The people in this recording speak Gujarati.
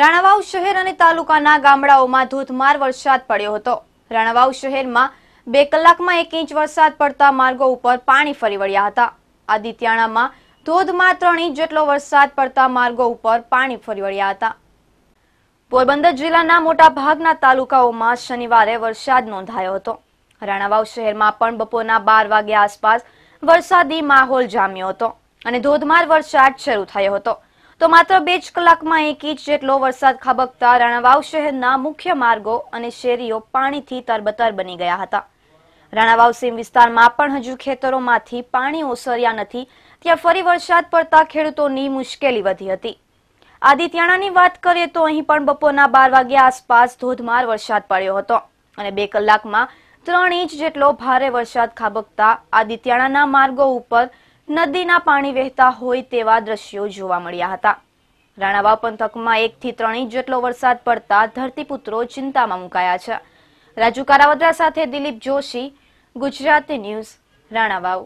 રાણાવાવ શહેર અને તાલુકાના ગામડાઓમાં ધોધમાર વરસાદ પડ્યો હતો રાણાવાવ શહેરમાં બે કલાકમાં એક ઇંચ વરસાદ પડતા માર્ગો ઉપર પાણી ફરી વળ્યા હતા આદિત્યાણામાં ધોધમાર ત્રણ ઇંચ જેટલો વરસાદ પડતા માર્ગો ઉપર પાણી ફરી વળ્યા હતા પોરબંદર જિલ્લાના મોટા ભાગના તાલુકાઓમાં શનિવારે વરસાદ નોંધાયો હતો રાણાવાવ શહેરમાં પણ બપોરના બાર વાગ્યા આસપાસ વરસાદી માહોલ જામ્યો હતો અને ધોધમાર વરસાદ શરૂ થયો હતો તો માત્ર બે જ કલાકમાં એક ઇંચ જેટલો વરસાદ ખાબકતા રાણાવાવ શહેરના મુખ્ય માર્ગો અને શેરીઓ પાણીથી તરબતર બની ગયા હતા રાણાવાવ સીમ વિસ્તારમાં પણ હજુ ખેતરોમાંથી પાણી ઓસર્યા નથી ત્યાં ફરી વરસાદ પડતા ખેડૂતોની મુશ્કેલી વધી હતી આદિત્યાણાની વાત કરીએ તો અહીં પણ બપોરના બાર વાગ્યા આસપાસ ધોધમાર વરસાદ પડ્યો હતો અને બે કલાકમાં ત્રણ ઇંચ જેટલો ભારે વરસાદ ખાબકતા આદિત્યાણાના માર્ગો ઉપર નદીના પાણી વહેતા હોય તેવા દ્રશ્યો જોવા મળ્યા હતા રાણાવાવ પંથકમાં એકથી ત્રણ ઇંચ જેટલો વરસાદ પડતા ધરતીપુત્રો ચિંતામાં મુકાયા છે રાજુ કારાવદ્રા સાથે દિલીપ જોશી ગુજરાત ન્યૂઝ રાણાવાવ